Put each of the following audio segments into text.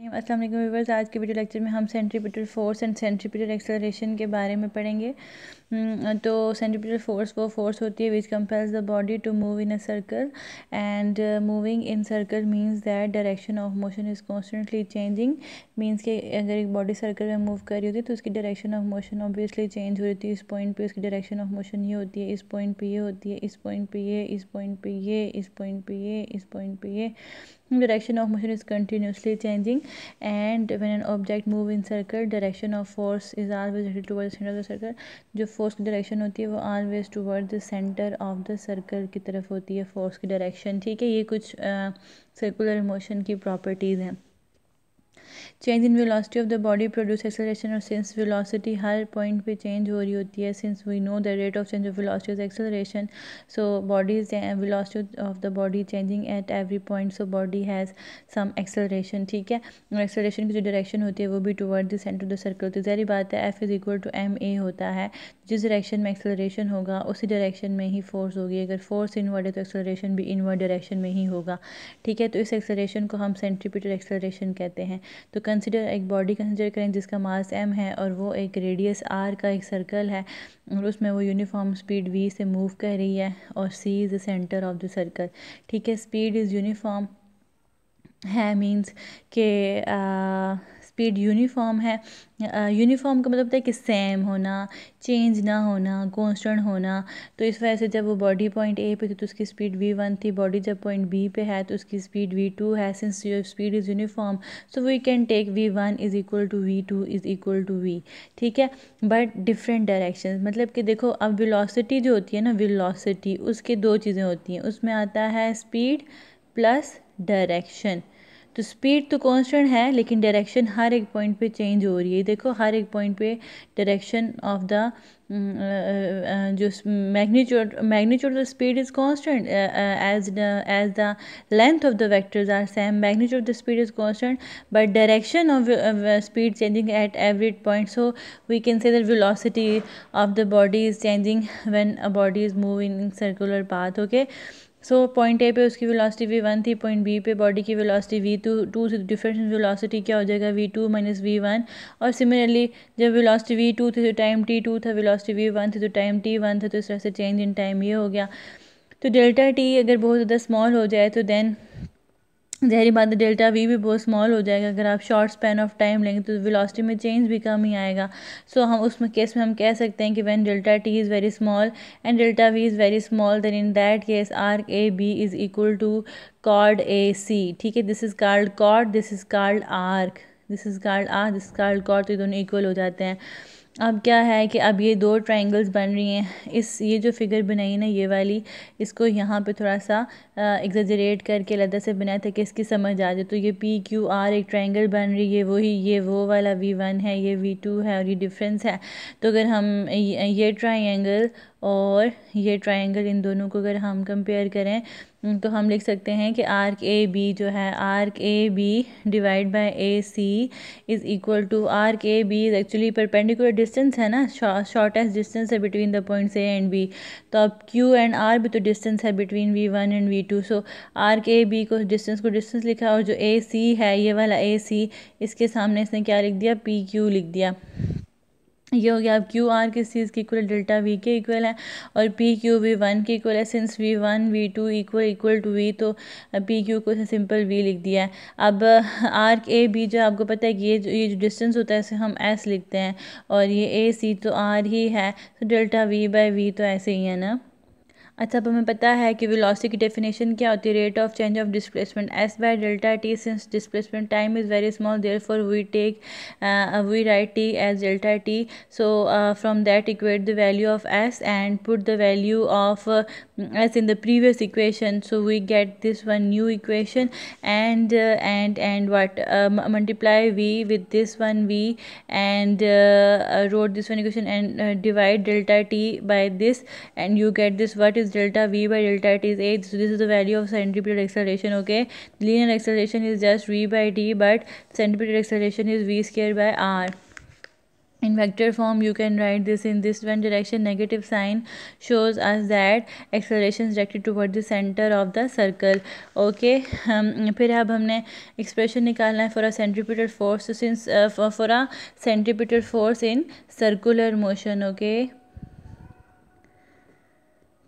अस्सलाम व्यवर्स आज के वीडियो लेक्चर में हम centripetal force and centripetal acceleration के बारे में पढ़ेंगे हम्म, तो सेंट्रीपिटल फोर्स वो फोर्स होती है which compels the body to move in a circle and moving in circle means that direction of motion is constantly changing means कि अगर एक बॉडी सर्कल में मूव कर रही होती है तो उसकी direction of motion obviously change हो रही होती है इस पॉइंट पर उसकी डायरेक्शन ऑफ मोशन ये होती है इस पॉइंट पर ये होती है इस पॉइंट पर ये इस पॉइंट पर ये इस पॉइंट पर ये इस पॉइंट पर ये direction of motion is continuously changing and when an object move in circle direction of force is always toward centre of the circle जो फोर्स की डायरेक्शन होती है वो always toward the centre of the circle की तरफ होती है force की डायरेक्शन ठीक है ये कुछ सर्कुलर uh, मोशन की प्रॉपर्टीज़ हैं change in velocity of the body produce acceleration और सिंस वेलोसिटी हर पॉइंट पे चेंज हो रही होती है since we know the rate of change of velocity of acceleration so body velocity of the body changing at every point so body has some acceleration ठीक है और एक्सेलरेशन की जो डायरेक्शन होती है वो भी toward the centre of the circle होती है जहरी बात है F is equal to M A होता है जिस डायरेक्शन में एक्सेलरेशन होगा उसी डायरेक्शन में ही फोर्स होगी अगर फोर्स इनवर्ड है तो एक्सेलरेशन भी इनवर्ड डायरेक्शन में ही होगा ठीक है तो इस एक्सेलरेशन को हम सेंट्रीपिटल एक्सेलरेशन कहते हैं तो कंसिडर एक बॉडी कंसिडर करें जिसका मास एम है और वो एक रेडियस आर का एक सर्कल है और उसमें वो यूनिफॉर्म स्पीड वी से मूव कर रही है और C is the centre of the circle ठीक है स्पीड इज़ यूनिफॉर्म है मीन्स के स्पीड यूनिफॉर्म है यूनिफॉर्म का मतलब होता है कि सेम होना चेंज ना होना कॉन्स्टेंट होना तो इस वजह से जब वो बॉडी पॉइंट ए पे थी तो उसकी स्पीड वी वन थी बॉडी जब पॉइंट बी पे है तो उसकी स्पीड वी टू है since your speed is uniform so we can take V one is equal to V two is equal to V ठीक है बट डिफरेंट डायरेक्शन मतलब कि देखो अब विलोसिटी जो होती है ना विलोसिटी उसके दो चीज़ें होती हैं उसमें आता है स्पीड प्लस डायरेक्शन तो स्पीड तो कांस्टेंट है लेकिन डायरेक्शन हर एक पॉइंट पे चेंज हो रही है देखो हर एक पॉइंट पे डायरेक्शन ऑफ द जो magnitude magnitude of speed is constant as as the length of the vectors are same magnitude of the speed is constant but direction of speed changing at every point so we can say that of the body body is changing when a body is moving circular path okay okay so point A पे उसकी velocity V one थी point B पे body की velocity V two two से difference velocity क्या हो जाएगा V two minus V one और सिमिलरली जब वेलोसिटी वी टू थी तो टाइम टी टू था वेलोसिटी वी वन थी तो टाइम टी वन था तो इस तरह से चेंज इन टाइम ये हो गया तो डेल्टा टी अगर बहुत ज़्यादा स्मॉल हो जाए तो देन जहरी बात डेल्टा वी भी बहुत स्मॉल हो जाएगा अगर आप शॉर्ट स्पैन ऑफ टाइम लेंगे तो वेलोसिटी में चेंज भी कम ही आएगा सो so, हम उसमें केस में हम कह सकते हैं कि when delta T is very small and delta V is very small then in that case arc A B is equal to chord A C ठीक है this is card chord this is card arc this is card arc this is card chord तो ये दोनों equal हो जाते हैं अब क्या है कि अब ये दो ट्रायंगल्स बन रही हैं इस ये जो फिगर बनाई ना ये वाली इसको यहाँ पे थोड़ा सा एग्जजरेट करके लदा से बनाया था कि इसकी समझ आ जाए तो ये पी क्यू आर एक ट्रायंगल बन रही है वही ये वो वाला वी वन है ये वी टू है और ये डिफरेंस है तो अगर हम ये, ये ट्रायंगल और ये ट्रायंगल इन दोनों को अगर हम कंपेयर करें तो हम लिख सकते हैं कि आर्क ए बी जो है arc A B divide by A C is equal to arc A B is actually perpendicular distance है ना शॉर्टेस्ट डिस्टेंस है between the points A and B तो अब क्यू एंड आर भी तो distance है between V one and V two so arc A B को distance को डिस्टेंस लिखा और जो ए सी है ये वाला ए सी इसके सामने इसने क्या लिख दिया पी क्यू लिख दिया ये हो गया अब क्यू आर किस चीज़ के इक्वल डेल्टा वी के इक्वल है और पी क्यू वी वन के इक्वल है since V one V two equal equal to V तो पी क्यू को सिंपल वी लिख दिया है अब आर ए बी जो आपको पता है कि ये जो ये जो डिस्टेंस होता है इसे हम एस लिखते हैं और ये ए सी तो आर ही है तो डेल्टा वी बाई वी तो ऐसे ही है ना अच्छा अब हमें पता है कि वेलोसिटी की डेफिनेशन क्या होती है rate of change of displacement S by delta T since displacement time is very small therefore we take we write T as delta T so from that equate the value of S and put the value of S in the previous equation so we get this one new equation and and and what uh, multiply v with this one v and uh, wrote this one equation and uh, divide delta t by this and you get this what is is delta v by delta t is 8 so this is the value of centripetal acceleration okay linear acceleration is just v by d but centripetal acceleration is v square by r in vector form you can write this in this one direction negative sign shows us that acceleration is directed toward the center of the circle okay um, फिर अब हमने expression निकालना है for a centripetal force so since uh, for, for a centripetal force in circular motion okay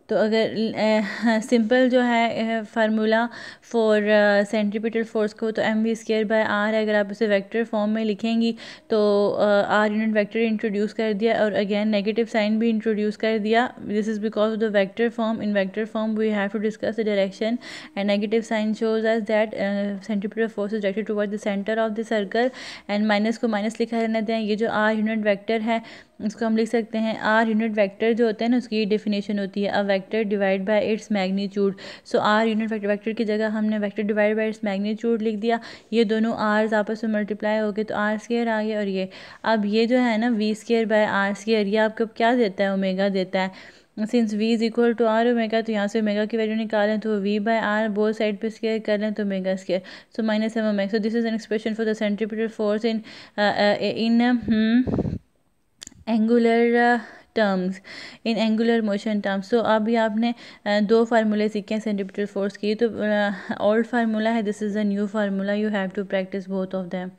तो अगर simple जो है formula for centripetal force को तो M V square by R है अगर आप उसे वेक्टर फॉर्म में लिखेंगी तो आर यूनिट वेक्टर इंट्रोड्यूस कर दिया और अगेन नेगेटिव साइन भी इंट्रोड्यूस कर दिया this is because of the vector form in vector form we have to discuss the direction and negative sign shows as that centripetal force is directed toward the centre of the circle and minus को minus लिखा रहने दें ये जो are unit vector है इसको हम लिख सकते हैं आर यूनिट वैक्टर जो होते हैं ना उसकी डेफिनेशन होती है a vector divide by its magnitude so R unit vector vector की जगह हमने vector divide by its magnitude लिख दिया ये दोनों आर्स आपस में मल्टीप्लाई हो गए तो आर स्केयर आ गया और ये अब ये जो है ना V square by R square ये आपको क्या देता है ओमेगा देता है since V is equal to R omega तो यहाँ से ओमेगा की वैल्यू निकालें तो V by R both side पे स्केयर कर लें तो omega square so minus M omega so this is an expression for the centripetal force in in angular terms in angular motion terms तो अभी आपने दो फार्मूले सीखे हैं सेंट्रीपिटल फोर्स की तो ओल्ड फार्मूला है this is a new formula you have to practice both of them